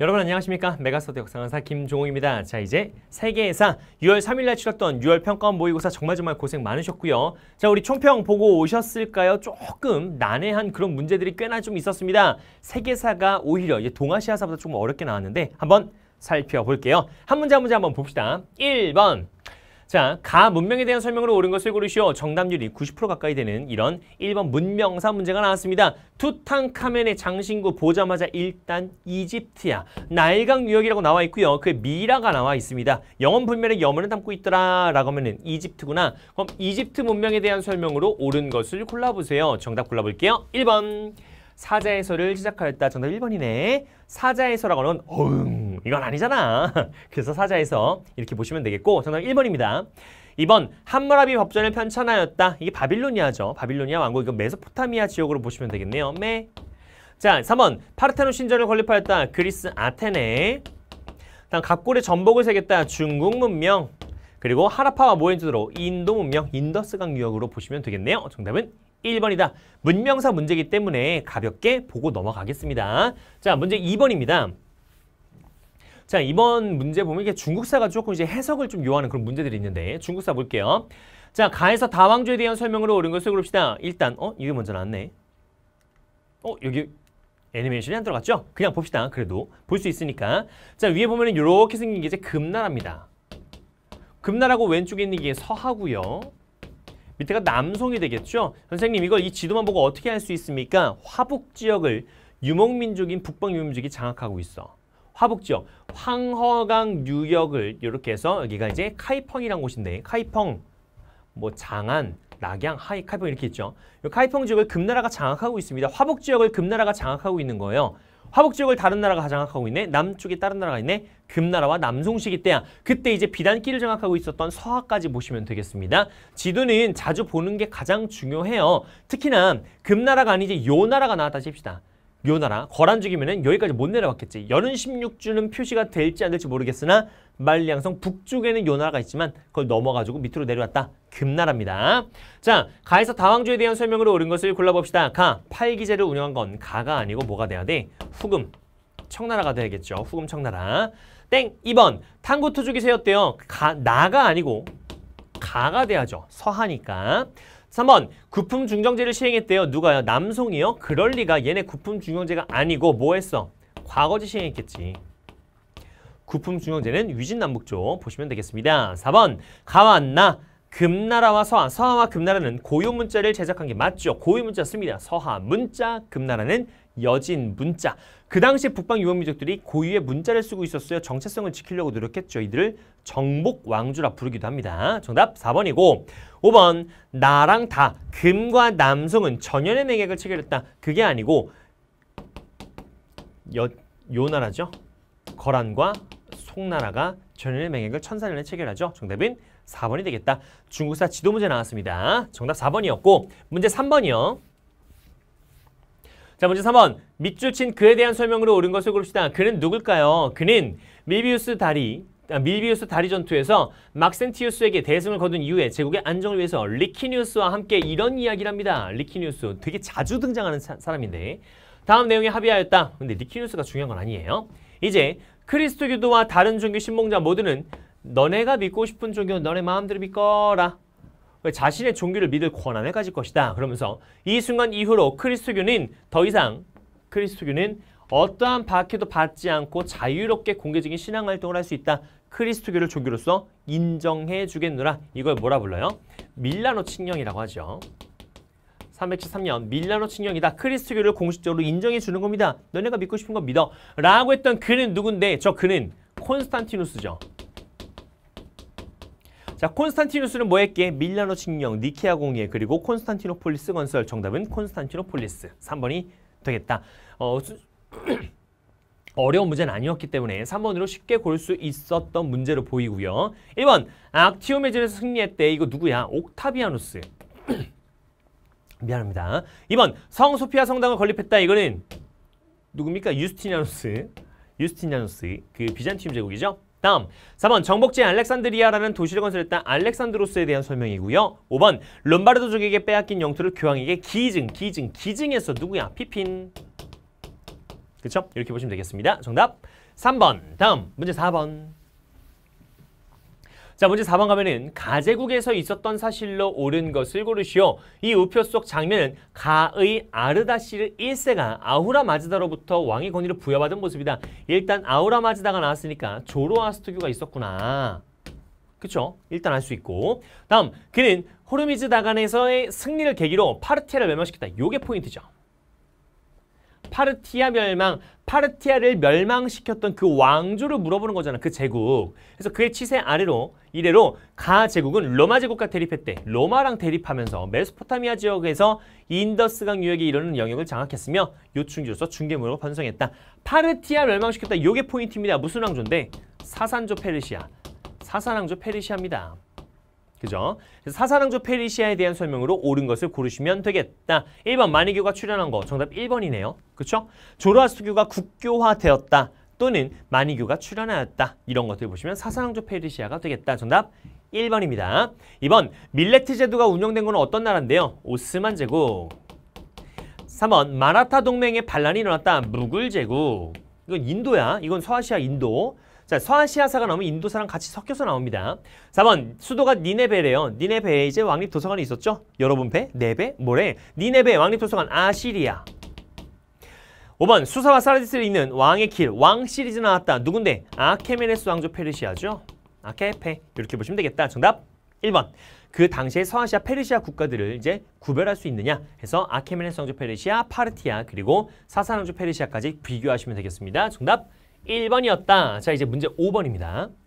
여러분 안녕하십니까 메가스터디 역사강사 김종욱입니다 자 이제 세계에사 6월 3일날 치렀던 6월 평가원 모의고사 정말 정말 고생 많으셨고요 자 우리 총평 보고 오셨을까요 조금 난해한 그런 문제들이 꽤나 좀 있었습니다 세계사가 오히려 동아시아사보다 조금 어렵게 나왔는데 한번 살펴볼게요 한 문제 한 문제 한번 봅시다 1번 자, 가 문명에 대한 설명으로 옳은 것을 고르시오. 정답률이 90% 가까이 되는 이런 1번 문명사 문제가 나왔습니다. 투탕카멘의 장신구 보자마자 일단 이집트야. 날강 유역이라고 나와 있고요. 그 미라가 나와 있습니다. 영원 불멸의 염원을 담고 있더라 라고 하면 은 이집트구나. 그럼 이집트 문명에 대한 설명으로 옳은 것을 골라보세요. 정답 골라볼게요. 1번 사자에서를 시작하였다. 정답 1번이네. 사자에서라고는 어흥 이건 아니잖아. 그래서 사자에서 이렇게 보시면 되겠고 정답 1번입니다. 2번 함무라비 법전을 편찬하였다. 이게 바빌로니아죠. 바빌로니아 왕국 이건 메소포타미아 지역으로 보시면 되겠네요. 메. 자 3번 파르테논 신전을 건립하였다. 그리스 아테네. 다음 각골에 전복을 새겼다. 중국 문명. 그리고 하라파와 모헨조다로 인도 문명 인더스강 유역으로 보시면 되겠네요. 정답은 1번이다. 문명사 문제이기 때문에 가볍게 보고 넘어가겠습니다. 자, 문제 2번입니다. 자, 이번 문제 보면 이게 중국사가 조금 이제 해석을 좀 요하는 그런 문제들이 있는데 중국사 볼게요. 자, 가에서 다왕조에 대한 설명으로 옳은 것을 고릅시다. 일단, 어? 이게 먼저 나왔네. 어? 여기 애니메이션이 안 들어갔죠? 그냥 봅시다. 그래도 볼 수 있으니까. 자, 위에 보면은 이렇게 생긴 게 이제 금나라입니다. 금나라고 왼쪽에 있는 게 서하고요. 밑에가 남송이 되겠죠. 선생님 이걸 이 지도만 보고 어떻게 할 수 있습니까? 화북 지역을 유목민족인 북방 유목민족이 장악하고 있어. 화북 지역 황허강 유역을 이렇게 해서 여기가 이제 카이펑이란 곳인데 카이펑 뭐 장안 낙양, 하이, 카이펑 이렇게 있죠. 이 카이펑 지역을 금나라가 장악하고 있습니다. 화북 지역을 금나라가 장악하고 있는 거예요. 화북 지역을 다른 나라가 장악하고 있네. 남쪽에 다른 나라가 있네. 금나라와 남송시기 때야. 그때 이제 비단길을 장악하고 있었던 서하까지 보시면 되겠습니다. 지도는 자주 보는 게 가장 중요해요. 특히나 금나라가 아니지 요 나라가 나왔다 칩시다. 요 나라 거란죽이면 여기까지 못 내려왔겠지. 여름 16주는 표시가 될지 안 될지 모르겠으나 말리양성 북쪽에는 요나라가 있지만 그걸 넘어가지고 밑으로 내려왔다. 금나라입니다. 자, 가에서 다왕주에 대한 설명으로 옳은 것을 골라봅시다. 가, 팔기제를 운영한 건 가가 아니고 뭐가 돼야 돼? 후금, 청나라가 돼야겠죠. 후금 청나라. 땡, 2번 탄구 투족이 세웠대요 가, 나가 아니고 가가 돼야죠. 서하니까. 3번 구품 중정제를 시행했대요. 누가요? 남송이요? 그럴 리가 얘네 구품 중정제가 아니고 뭐 했어? 과거지 시행했겠지. 구품중용제는 위진남북조 보시면 되겠습니다. 4번 가완나 금나라와 서하, 서하와 금나라는 고유 문자를 제작한 게 맞죠. 고유 문자 씁니다. 서하 문자, 금나라는 여진 문자. 그 당시 북방 유목민족들이 고유의 문자를 쓰고 있었어요. 정체성을 지키려고 노력했죠. 이들을 정복 왕주라 부르기도 합니다. 정답 4번이고 5번 나랑 다 금과 남성은 전연의 맹약을 체결했다. 그게 아니고 여, 요 나라죠. 거란과 송나라가 전현의 맹액을 천사년에 체결하죠. 정답은 4번이 되겠다. 중국사 지도 문제 나왔습니다. 정답 4번이었고 문제 3번이요. 자, 문제 3번. 밑줄 친 그에 대한 설명으로 옳은 것을 고릅시다. 그는 누굴까요? 그는 밀비우스 다리, 아, 밀비우스 다리 전투에서 막센티우스에게 대승을 거둔 이후에 제국의 안정을 위해서 리키니우스와 함께 이런 이야기를 합니다. 리키니우스 되게 자주 등장하는 사, 람인데 다음 내용에 합의하였다. 근데 리키니우스가 중요한 건 아니에요. 이제 크리스도교도와 다른 종교 신봉자 모두는 너네가 믿고 싶은 종교 너네 마음대로 믿거라. 자신의 종교를 믿을 권한을 가질 것이다. 그러면서 이 순간 이후로 크리스도교는더 이상 크리스도교는 어떠한 박해도 받지 않고 자유롭게 공개적인 신앙활동을 할 수 있다. 크리스토교를 종교로서 인정해 주겠노라. 이걸 뭐라 불러요? 밀라노 칙령이라고 하죠. 373년 밀라노 칙령이다. 크리스교를 공식적으로 인정해 주는 겁니다. 너네가 믿고 싶은 거 믿어. 라고 했던 그는 누군데 저 그는 콘스탄티누스죠. 자, 콘스탄티누스는 뭐했게 밀라노 칙령, 니케아 공예, 그리고 콘스탄티노폴리스 건설. 정답은 콘스탄티노폴리스. 3번이 되겠다. 어, 어려운 문제는 아니었기 때문에 3번으로 쉽게 고를 수 있었던 문제로 보이고요. 1번, 악티오메전에서 승리했대. 이거 누구야? 옥타비아누스. 미안합니다. 2번 성소피아 성당을 건립했다. 이거는 누굽니까? 유스티니아누스. 유스티니아누스. 그 비잔티움 제국이죠. 다음 4번 정복지 알렉산드리아라는 도시를 건설했던 알렉산드로스에 대한 설명이고요. 5번 롬바르도족에게 빼앗긴 영토를 교황에게 기증, 기증, 기증해서 누구야? 피핀. 그렇죠? 이렇게 보시면 되겠습니다. 정답 3번. 다음 문제 4번. 자, 문제 4번 가면은 가제국에서 있었던 사실로 옳은 것을 고르시오. 이 우표 속 장면은 가의 아르다시르 1세가 아우라 마즈다로부터 왕의 권위를 부여받은 모습이다. 일단 아우라 마즈다가 나왔으니까 조로아스트교가 있었구나. 그쵸? 일단 알 수 있고 다음 그는 호르미즈 다간에서의 승리를 계기로 파르티아를 멸망시켰다. 요게 포인트죠. 파르티아 멸망, 파르티아를 멸망시켰던 그 왕조를 물어보는 거잖아, 그 제국. 그래서 그의 치세 아래로, 이래로 가 제국은 로마 제국과 대립했대. 로마랑 대립하면서 메소포타미아 지역에서 인더스강 유역에 이르는 영역을 장악했으며 요충지로서 중개물로 번성했다. 파르티아 멸망시켰다. 요게 포인트입니다. 무슨 왕조인데? 사산조 페르시아. 사산왕조 페르시아입니다. 그죠? 그래서 사사랑조 페르시아에 대한 설명으로 옳은 것을 고르시면 되겠다. 1번 마니교가 출연한거 정답 1번이네요. 그렇죠? 조로아스교가 국교화되었다. 또는 마니교가 출연하였다 이런 것들 보시면 사사랑조 페르시아가 되겠다. 정답 1번입니다. 2번 밀레트 제도가 운영된 건 어떤 나라인데요? 오스만 제국. 3번 마라타 동맹에 반란이 일어났다. 무굴 제국. 이건 인도야. 이건 서아시아 인도. 자, 서아시아사가 나오면 인도사랑 같이 섞여서 나옵니다. 4번 수도가 니네베래요. 니네베에 이제 왕립도서관이 있었죠? 여러분 배? 네베 뭐래? 니네베 왕립도서관 아시리아. 5번 수사와 사라디스를 잇는 왕의 길, 왕 시리즈 나왔다. 누군데? 아케메네스 왕조 페르시아죠. 아케페 이렇게 보시면 되겠다. 정답 1번 그 당시에 서아시아 페르시아 국가들을 이제 구별할 수 있느냐 해서 아케메네스 왕조 페르시아, 파르티아 그리고 사사왕조 페르시아까지 비교하시면 되겠습니다. 정답 1번이었다. 자, 이제 문제 5번입니다.